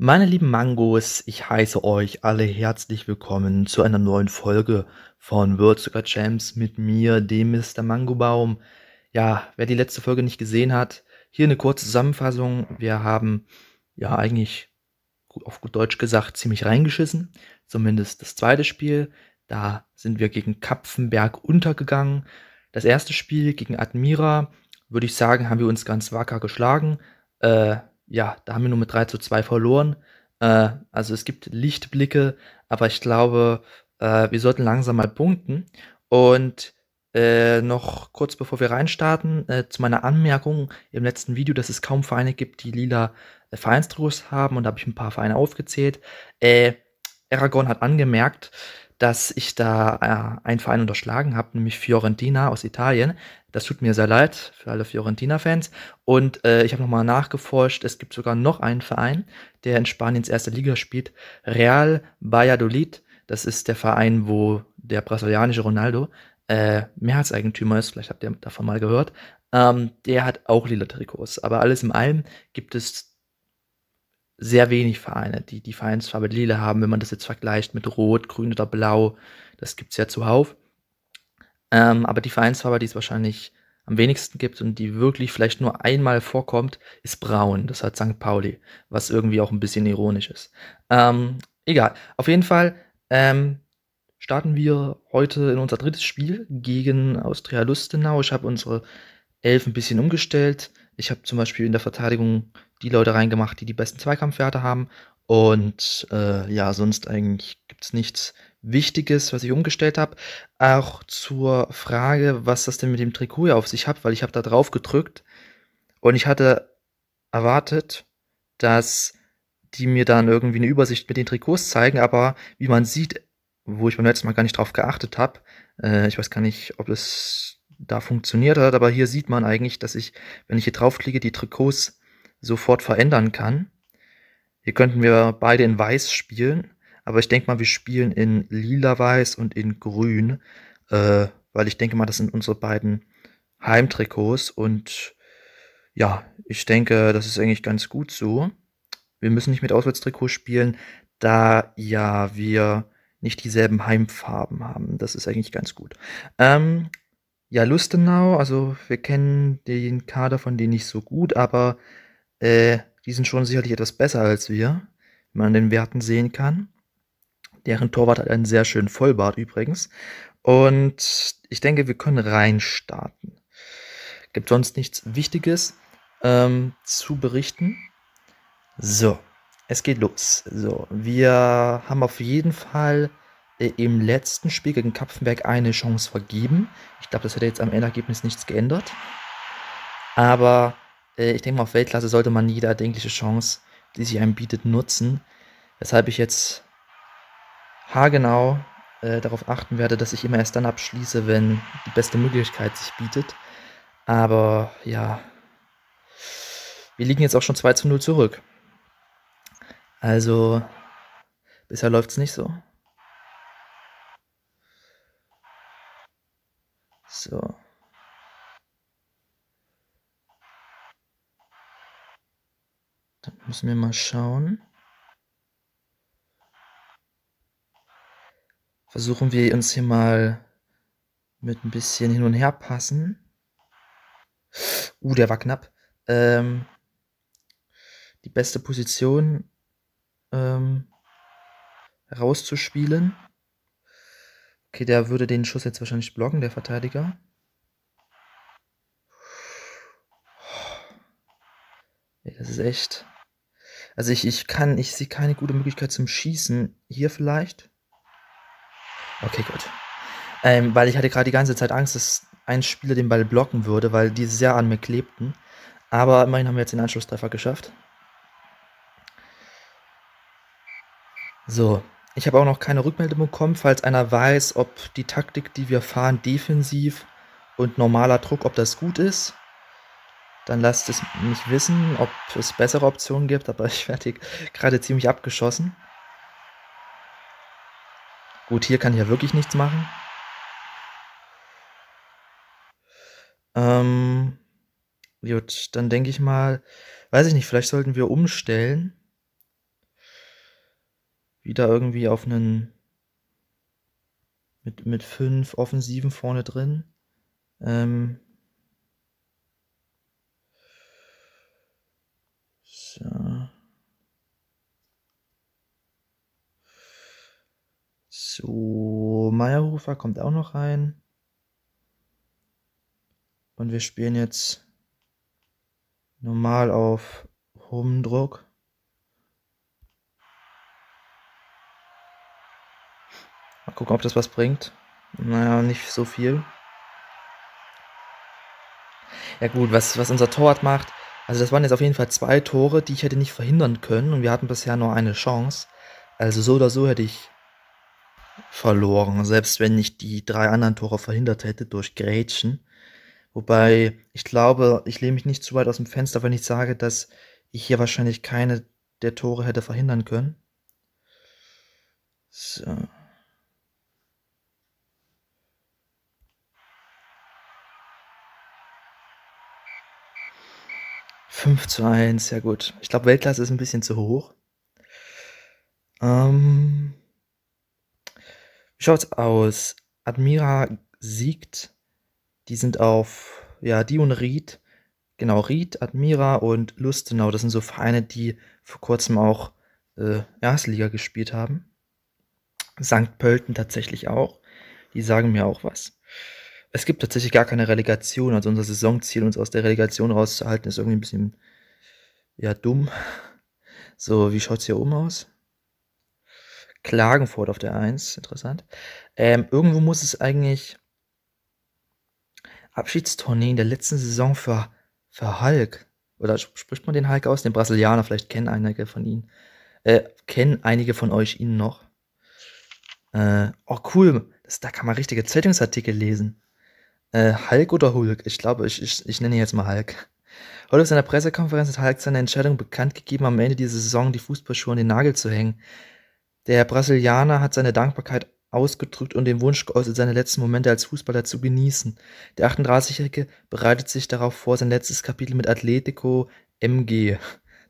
Meine lieben Mangos, ich heiße euch alle herzlich willkommen zu einer neuen Folge von World Soccer Champs mit mir, dem Mr. Mangobaum. Ja, wer die letzte Folge nicht gesehen hat, hier eine kurze Zusammenfassung. Wir haben ja eigentlich auf gut Deutsch gesagt ziemlich reingeschissen, zumindest das zweite Spiel. Da sind wir gegen Kapfenberg untergegangen. Das erste Spiel gegen Admira, würde ich sagen, haben wir uns ganz wacker geschlagen. Äh, ja, da haben wir nur mit 3 zu 2 verloren. Äh, also es gibt Lichtblicke, aber ich glaube, äh, wir sollten langsam mal punkten. Und äh, noch kurz bevor wir reinstarten, äh, zu meiner Anmerkung im letzten Video, dass es kaum Vereine gibt, die lila äh, Vereinstrikots haben und da habe ich ein paar Vereine aufgezählt. Äh, Aragorn hat angemerkt, dass ich da äh, einen Verein unterschlagen habe, nämlich Fiorentina aus Italien. Das tut mir sehr leid für alle Fiorentina-Fans. Und äh, ich habe nochmal nachgeforscht, es gibt sogar noch einen Verein, der in Spaniens erste Liga spielt, Real Valladolid. Das ist der Verein, wo der brasilianische Ronaldo äh, Mehrheitseigentümer ist. Vielleicht habt ihr davon mal gehört. Ähm, der hat auch lila Trikots. Aber alles in allem gibt es sehr wenig Vereine, die die Vereinsfarbe lila haben, wenn man das jetzt vergleicht mit Rot, Grün oder Blau. Das gibt es ja zuhauf. Ähm, aber die Vereinsfarbe, die es wahrscheinlich am wenigsten gibt und die wirklich vielleicht nur einmal vorkommt, ist Braun. Das hat St. Pauli, was irgendwie auch ein bisschen ironisch ist. Ähm, egal. Auf jeden Fall ähm, starten wir heute in unser drittes Spiel gegen Austria Lustenau. Ich habe unsere Elf ein bisschen umgestellt. Ich habe zum Beispiel in der Verteidigung die Leute reingemacht, die die besten Zweikampfwerte haben. Und äh, ja, sonst eigentlich gibt es nichts Wichtiges, was ich umgestellt habe. Auch zur Frage, was das denn mit dem Trikot hier auf sich hat, weil ich habe da drauf gedrückt und ich hatte erwartet, dass die mir dann irgendwie eine Übersicht mit den Trikots zeigen, aber wie man sieht, wo ich beim letzten Mal gar nicht drauf geachtet habe, äh, ich weiß gar nicht, ob es da funktioniert hat. Aber hier sieht man eigentlich, dass ich, wenn ich hier draufklicke, die Trikots sofort verändern kann. Hier könnten wir beide in weiß spielen. Aber ich denke mal, wir spielen in lila-weiß und in grün. Äh, weil ich denke mal, das sind unsere beiden Heimtrikots. Und ja, ich denke, das ist eigentlich ganz gut so. Wir müssen nicht mit Auswärtstrikot spielen, da ja wir nicht dieselben Heimfarben haben. Das ist eigentlich ganz gut. Ähm, ja, Lustenau, also wir kennen den Kader von denen nicht so gut, aber äh, die sind schon sicherlich etwas besser als wir, wenn man den Werten sehen kann. Deren Torwart hat einen sehr schönen Vollbart übrigens. Und ich denke, wir können reinstarten. Gibt sonst nichts Wichtiges ähm, zu berichten. So, es geht los. So, wir haben auf jeden Fall äh, im letzten Spiel gegen Kapfenberg eine Chance vergeben. Ich glaube, das hätte jetzt am Endergebnis nichts geändert. Aber äh, ich denke mal, auf Weltklasse sollte man jede erdenkliche Chance, die sich einem bietet, nutzen. Weshalb ich jetzt haargenau äh, darauf achten werde, dass ich immer erst dann abschließe, wenn die beste Möglichkeit sich bietet. Aber ja, wir liegen jetzt auch schon 2 zu 0 zurück. Also, bisher läuft es nicht so. So. Dann müssen wir mal schauen. Versuchen wir uns hier mal mit ein bisschen hin und her passen. Uh, der war knapp. Ähm, die beste Position ähm, rauszuspielen. Okay, der würde den Schuss jetzt wahrscheinlich blocken, der Verteidiger. Ja, das ist echt. Also ich, ich kann, ich sehe keine gute Möglichkeit zum Schießen. Hier vielleicht. Okay, gut. Ähm, weil ich hatte gerade die ganze Zeit Angst, dass ein Spieler den Ball blocken würde, weil die sehr an mir klebten. Aber immerhin haben wir jetzt den Anschlusstreffer geschafft. So, ich habe auch noch keine Rückmeldung bekommen, falls einer weiß, ob die Taktik, die wir fahren, defensiv und normaler Druck, ob das gut ist. Dann lasst es mich wissen, ob es bessere Optionen gibt, aber ich werde gerade ziemlich abgeschossen. Gut, hier kann ich ja wirklich nichts machen. Ähm, gut, dann denke ich mal, weiß ich nicht, vielleicht sollten wir umstellen wieder irgendwie auf einen mit, mit fünf Offensiven vorne drin. Ähm so. so, Meierhofer kommt auch noch rein. Und wir spielen jetzt normal auf hohem Druck. Mal gucken, ob das was bringt. Naja, nicht so viel. Ja gut, was, was unser Torwart macht. Also das waren jetzt auf jeden Fall zwei Tore, die ich hätte nicht verhindern können und wir hatten bisher nur eine Chance. Also so oder so hätte ich verloren, selbst wenn ich die drei anderen Tore verhindert hätte durch Grätschen. Wobei ich glaube, ich lehne mich nicht zu weit aus dem Fenster, wenn ich sage, dass ich hier wahrscheinlich keine der Tore hätte verhindern können. So. 5 zu 1, ja gut. Ich glaube, Weltklasse ist ein bisschen zu hoch. Ähm, wie schaut's aus? Admira siegt. Die sind auf, ja, die und Ried. Genau, Ried, Admira und Lustenau. Das sind so Vereine, die vor kurzem auch äh, Erstliga gespielt haben. St. Pölten tatsächlich auch. Die sagen mir auch was es gibt tatsächlich gar keine Relegation. Also unser Saisonziel, uns aus der Relegation rauszuhalten, ist irgendwie ein bisschen ja dumm. So, wie schaut es hier oben aus? Klagenfurt auf der 1, interessant. Ähm, irgendwo muss es eigentlich Abschiedstournee in der letzten Saison für, für Hulk. Oder spricht man den Hulk aus? Den Brasilianer, vielleicht kennen einige von ihnen. Äh, kennen einige von euch ihn noch. Äh, oh, cool. Das, da kann man richtige Zeitungsartikel lesen. Äh, Hulk oder Hulk? Ich glaube, ich, ich, ich nenne ihn jetzt mal Hulk. Heute auf seiner Pressekonferenz hat Hulk seine Entscheidung bekannt gegeben, am Ende dieser Saison die Fußballschuhe an den Nagel zu hängen. Der Brasilianer hat seine Dankbarkeit ausgedrückt und den Wunsch geäußert, seine letzten Momente als Fußballer zu genießen. Der 38-Jährige bereitet sich darauf vor, sein letztes Kapitel mit Atletico MG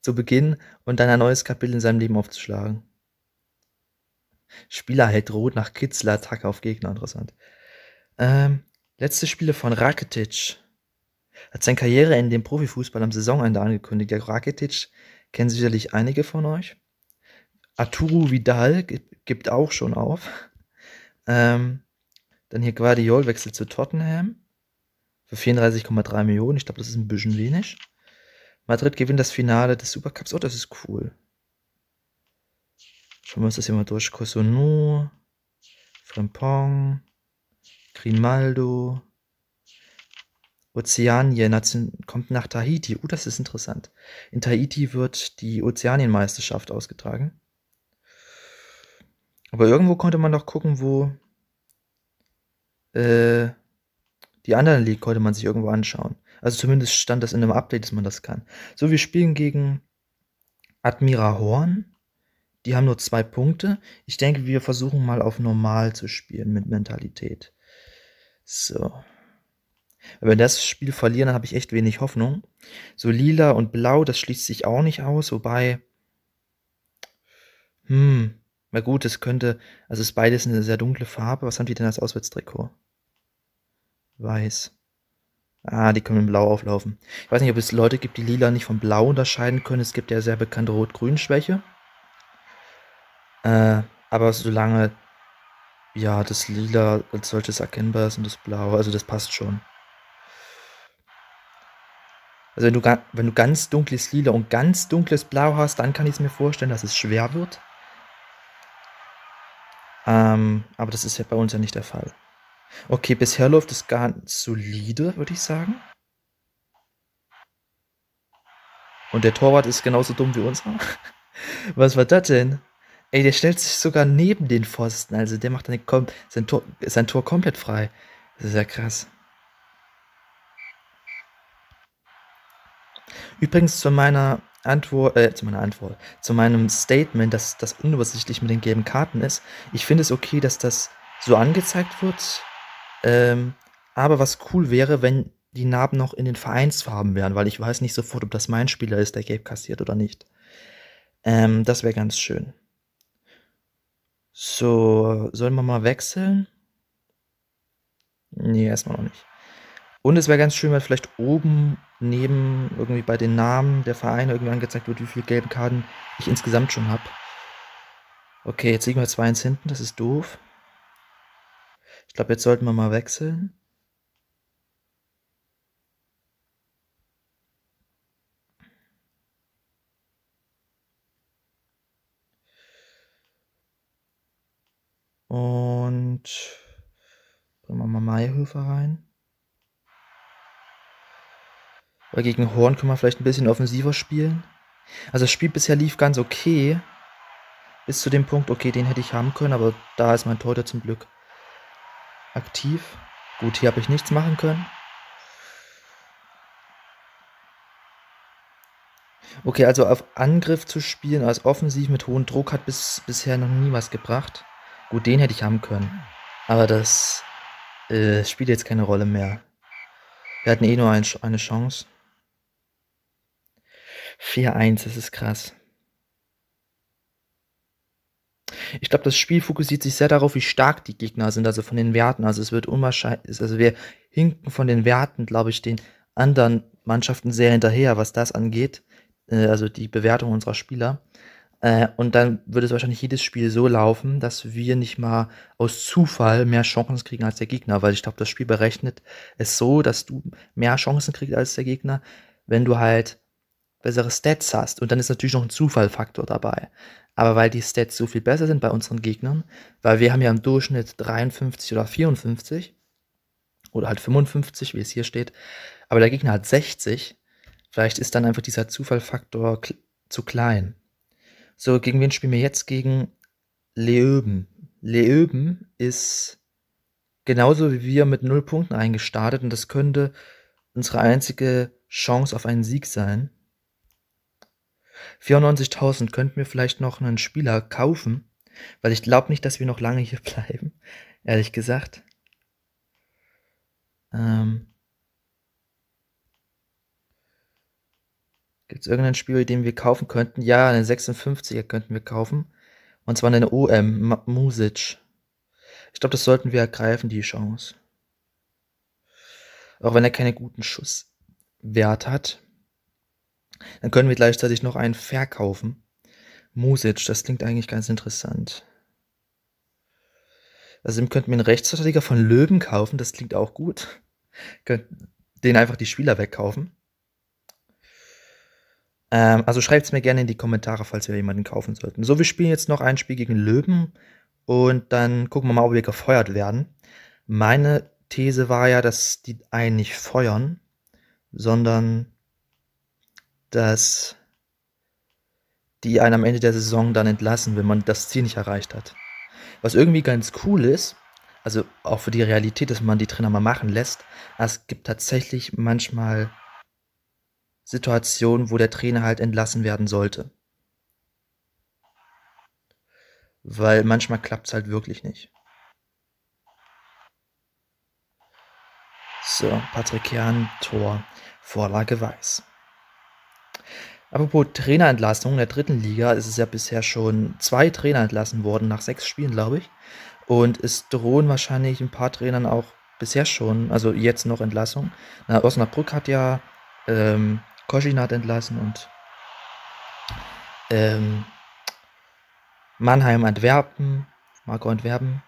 zu beginnen und dann ein neues Kapitel in seinem Leben aufzuschlagen. Spieler hält rot nach Kitzler-Attacke auf Gegner, interessant. Ähm, Letzte Spiele von Rakitic. Hat sein in dem Profifußball am Saisonende angekündigt. Ja, Rakitic kennen sicherlich einige von euch. Arturo Vidal gibt auch schon auf. Ähm, dann hier Guardiol wechselt zu Tottenham für 34,3 Millionen. Ich glaube, das ist ein bisschen wenig. Madrid gewinnt das Finale des Supercups. Oh, das ist cool. Schauen wir uns das hier mal durch. Cosonou, Frimpong, Grimaldo. Ozeanien kommt nach Tahiti. Uh, das ist interessant. In Tahiti wird die Ozeanienmeisterschaft ausgetragen. Aber irgendwo konnte man doch gucken, wo äh, die anderen League konnte man sich irgendwo anschauen. Also zumindest stand das in einem Update, dass man das kann. So, wir spielen gegen Admira Horn. Die haben nur zwei Punkte. Ich denke, wir versuchen mal auf normal zu spielen mit Mentalität. So. Wenn wir das Spiel verlieren, habe ich echt wenig Hoffnung. So lila und blau, das schließt sich auch nicht aus, wobei. Hm, na gut, es könnte. Also es ist beides eine sehr dunkle Farbe. Was haben die denn als Auswärtstrikot? Weiß. Ah, die können in Blau auflaufen. Ich weiß nicht, ob es Leute gibt, die Lila nicht von Blau unterscheiden können. Es gibt ja sehr bekannte Rot-Grün-Schwäche. Äh, aber solange ja, das Lila als solches erkennbar ist und das Blaue, also das passt schon. Also wenn du, wenn du ganz dunkles Lila und ganz dunkles Blau hast, dann kann ich es mir vorstellen, dass es schwer wird. Ähm, aber das ist ja bei uns ja nicht der Fall. Okay, bisher läuft es ganz solide, würde ich sagen. Und der Torwart ist genauso dumm wie unserer. Was war das denn? Ey, der stellt sich sogar neben den Pfosten. Also der macht dann kom sein, Tor, sein Tor komplett frei. Das ist ja krass. Übrigens zu meiner Antwort, äh, zu meiner Antwort, zu meinem Statement, dass das unübersichtlich mit den gelben Karten ist. Ich finde es okay, dass das so angezeigt wird. Ähm, aber was cool wäre, wenn die Narben noch in den Vereinsfarben wären, weil ich weiß nicht sofort, ob das mein Spieler ist, der gelb kassiert oder nicht. Ähm, das wäre ganz schön. So, sollen wir mal wechseln? Nee, erstmal noch nicht. Und es wäre ganz schön, wenn vielleicht oben neben irgendwie bei den Namen der Vereine irgendwie angezeigt wird, wie viele gelbe Karten ich insgesamt schon habe. Okay, jetzt liegen wir 2-1 hinten, das ist doof. Ich glaube, jetzt sollten wir mal wechseln. Und bringen wir mal Meierhöfer rein. Weil gegen Horn können wir vielleicht ein bisschen offensiver spielen. Also das Spiel bisher lief ganz okay. Bis zu dem Punkt, okay, den hätte ich haben können, aber da ist mein Torhüter zum Glück aktiv. Gut, hier habe ich nichts machen können. Okay, also auf Angriff zu spielen als offensiv mit hohem Druck hat bis, bisher noch nie was gebracht. Gut, den hätte ich haben können. Aber das äh, spielt jetzt keine Rolle mehr. Wir hatten eh nur ein, eine Chance. 4-1, das ist krass. Ich glaube, das Spiel fokussiert sich sehr darauf, wie stark die Gegner sind, also von den Werten. Also es wird unwahrscheinlich, also wir hinken von den Werten, glaube ich, den anderen Mannschaften sehr hinterher, was das angeht. Äh, also die Bewertung unserer Spieler. Äh, und dann würde es wahrscheinlich jedes Spiel so laufen, dass wir nicht mal aus Zufall mehr Chancen kriegen als der Gegner, weil ich glaube, das Spiel berechnet es so, dass du mehr Chancen kriegst als der Gegner, wenn du halt bessere Stats hast. Und dann ist natürlich noch ein Zufallfaktor dabei. Aber weil die Stats so viel besser sind bei unseren Gegnern, weil wir haben ja im Durchschnitt 53 oder 54 oder halt 55, wie es hier steht, aber der Gegner hat 60, vielleicht ist dann einfach dieser Zufallfaktor zu klein. So, gegen wen spielen wir jetzt? Gegen Leöben. Leöben ist genauso wie wir mit null Punkten eingestartet und das könnte unsere einzige Chance auf einen Sieg sein. 94.000 könnten wir vielleicht noch einen Spieler kaufen, weil ich glaube nicht, dass wir noch lange hier bleiben, ehrlich gesagt. Ähm, Gibt es irgendein Spiel, den wir kaufen könnten? Ja, einen 56er könnten wir kaufen. Und zwar eine OM, Music. Ich glaube, das sollten wir ergreifen, die Chance. Auch wenn er keinen guten Schusswert hat. Dann können wir gleichzeitig noch einen verkaufen. Music, das klingt eigentlich ganz interessant. Also dem könnten wir einen Rechtsverteidiger von Löwen kaufen, das klingt auch gut. Könnten den einfach die Spieler wegkaufen. Ähm, also schreibt es mir gerne in die Kommentare, falls wir jemanden kaufen sollten. So, wir spielen jetzt noch ein Spiel gegen Löwen und dann gucken wir mal, ob wir gefeuert werden. Meine These war ja, dass die einen nicht feuern, sondern dass die einen am Ende der Saison dann entlassen, wenn man das Ziel nicht erreicht hat. Was irgendwie ganz cool ist, also auch für die Realität, dass man die Trainer mal machen lässt, es gibt tatsächlich manchmal Situation, wo der Trainer halt entlassen werden sollte. Weil manchmal klappt es halt wirklich nicht. So, Patrick Kern, Tor, Vorlage Weiß. Apropos Trainerentlassung, in der dritten Liga ist es ja bisher schon zwei Trainer entlassen worden, nach sechs Spielen, glaube ich. Und es drohen wahrscheinlich ein paar Trainern auch bisher schon, also jetzt noch Entlassung. Na, Osnabrück hat ja ähm, Koschinat entlassen und ähm, Mannheim Antwerpen, Marco Antwerpen.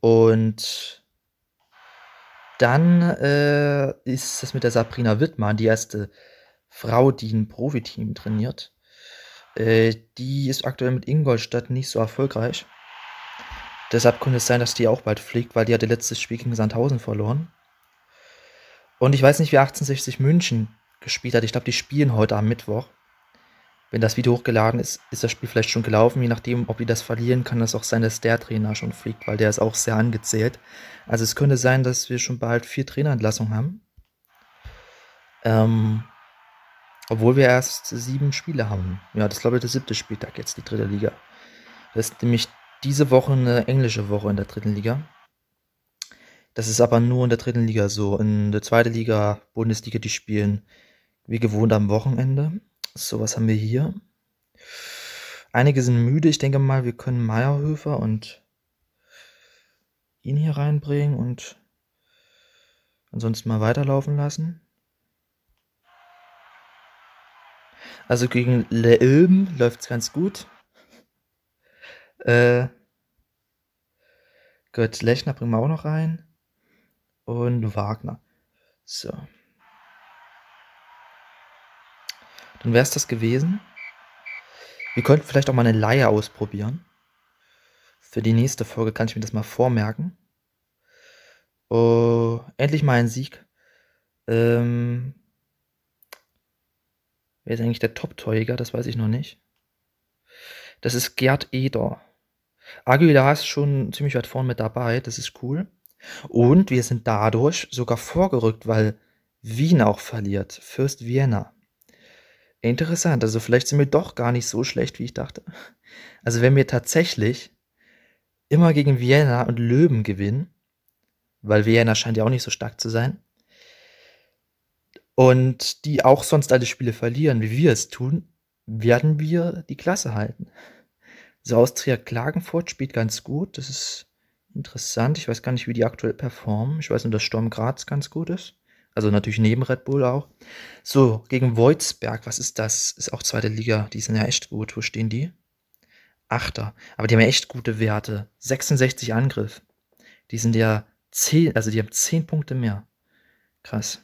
Und dann äh, ist es mit der Sabrina Wittmann, die erste Frau, die ein Profiteam trainiert. Äh, die ist aktuell mit Ingolstadt nicht so erfolgreich. Deshalb könnte es sein, dass die auch bald fliegt, weil die hatte letztes Spiel gegen Sandhausen verloren. Und ich weiß nicht, wie 1860 München gespielt hat. Ich glaube, die spielen heute am Mittwoch. Wenn das Video hochgeladen ist, ist das Spiel vielleicht schon gelaufen. Je nachdem, ob die das verlieren, kann das auch sein, dass der Trainer schon fliegt, weil der ist auch sehr angezählt. Also es könnte sein, dass wir schon bald vier Trainerentlassungen haben. Ähm, obwohl wir erst sieben Spiele haben. Ja, das ist glaube ich der siebte Spieltag jetzt, die dritte Liga. Das ist nämlich diese Woche eine englische Woche in der dritten Liga. Das ist aber nur in der dritten Liga so. In der zweiten Liga, Bundesliga, die spielen wie gewohnt am Wochenende. So, was haben wir hier? Einige sind müde. Ich denke mal, wir können Meierhöfer und ihn hier reinbringen und ansonsten mal weiterlaufen lassen. Also gegen Le Ilm läuft es ganz gut. Äh, Götz Lechner bringen wir auch noch rein. Und Wagner. So. Dann wäre es das gewesen. Wir könnten vielleicht auch mal eine Leier ausprobieren. Für die nächste Folge kann ich mir das mal vormerken. Oh, endlich mal ein Sieg. Ähm, wer ist eigentlich der Top-Torjäger? Das weiß ich noch nicht. Das ist Gerd Eder. Aguilar ist schon ziemlich weit vorne mit dabei. Das ist cool. Und wir sind dadurch sogar vorgerückt, weil Wien auch verliert. Fürst Vienna. Interessant, also vielleicht sind wir doch gar nicht so schlecht, wie ich dachte. Also wenn wir tatsächlich immer gegen Vienna und Löwen gewinnen, weil Vienna scheint ja auch nicht so stark zu sein, und die auch sonst alle Spiele verlieren, wie wir es tun, werden wir die Klasse halten. So also Austria Klagenfurt spielt ganz gut, das ist interessant. Ich weiß gar nicht, wie die aktuell performen. Ich weiß nur, dass Sturm Graz ganz gut ist. Also natürlich neben Red Bull auch. So, gegen Wolfsberg, was ist das? Ist auch zweite Liga. Die sind ja echt gut. Wo stehen die? Achter. Aber die haben ja echt gute Werte. 66 Angriff. Die sind ja 10, also die haben 10 Punkte mehr. Krass.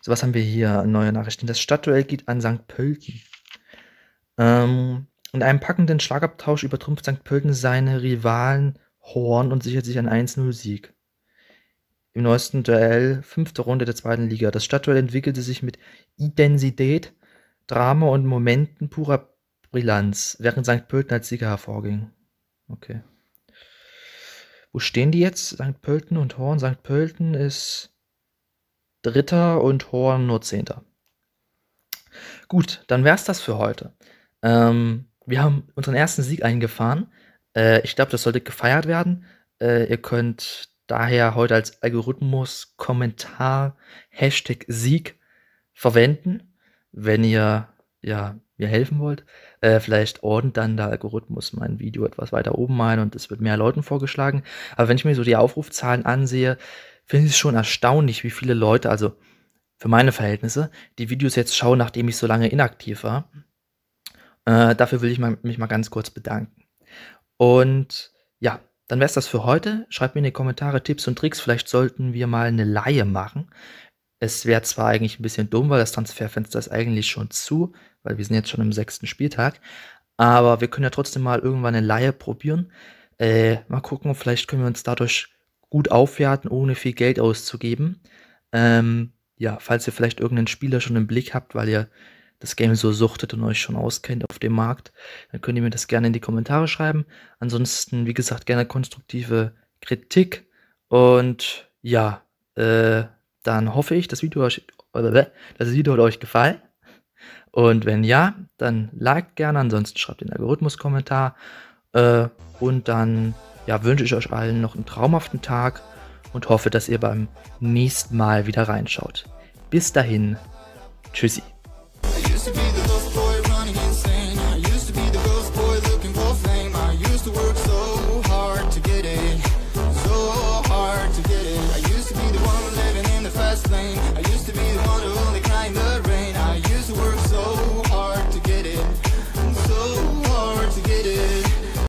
So, was haben wir hier? Neue Nachrichten. Das Stadtduell geht an St. Pölten. Ähm, in einem packenden Schlagabtausch übertrumpft St. Pölten seine Rivalen Horn und sichert sich einen 1-0-Sieg im neuesten Duell, fünfte Runde der zweiten Liga. Das Stadtduell entwickelte sich mit Identität, Drama und Momenten purer Brillanz, während St. Pölten als Sieger hervorging. Okay. Wo stehen die jetzt? St. Pölten und Horn. St. Pölten ist Dritter und Horn nur Zehnter. Gut, dann wär's das für heute. Ähm, wir haben unseren ersten Sieg eingefahren. Äh, ich glaube, das sollte gefeiert werden. Äh, ihr könnt daher heute als Algorithmus Kommentar Hashtag Sieg verwenden, wenn ihr ja, mir helfen wollt. Äh, vielleicht ordnet dann der Algorithmus mein Video etwas weiter oben ein und es wird mehr Leuten vorgeschlagen. Aber wenn ich mir so die Aufrufzahlen ansehe, finde ich es schon erstaunlich, wie viele Leute, also für meine Verhältnisse, die Videos jetzt schauen, nachdem ich so lange inaktiv war. Äh, dafür will ich mal, mich mal ganz kurz bedanken. Und ja, dann wäre es das für heute. Schreibt mir in die Kommentare Tipps und Tricks. Vielleicht sollten wir mal eine Laie machen. Es wäre zwar eigentlich ein bisschen dumm, weil das Transferfenster ist eigentlich schon zu, weil wir sind jetzt schon im sechsten Spieltag. Aber wir können ja trotzdem mal irgendwann eine Laie probieren. Äh, mal gucken, vielleicht können wir uns dadurch gut aufwerten, ohne viel Geld auszugeben. Ähm, ja, falls ihr vielleicht irgendeinen Spieler schon im Blick habt, weil ihr das Game so suchtet und euch schon auskennt auf dem Markt, dann könnt ihr mir das gerne in die Kommentare schreiben. Ansonsten, wie gesagt, gerne konstruktive Kritik. Und ja, äh, dann hoffe ich, das Video, euch, äh, das Video hat euch gefallen. Und wenn ja, dann liked gerne, ansonsten schreibt den Algorithmus-Kommentar. Äh, und dann ja, wünsche ich euch allen noch einen traumhaften Tag und hoffe, dass ihr beim nächsten Mal wieder reinschaut. Bis dahin, tschüssi.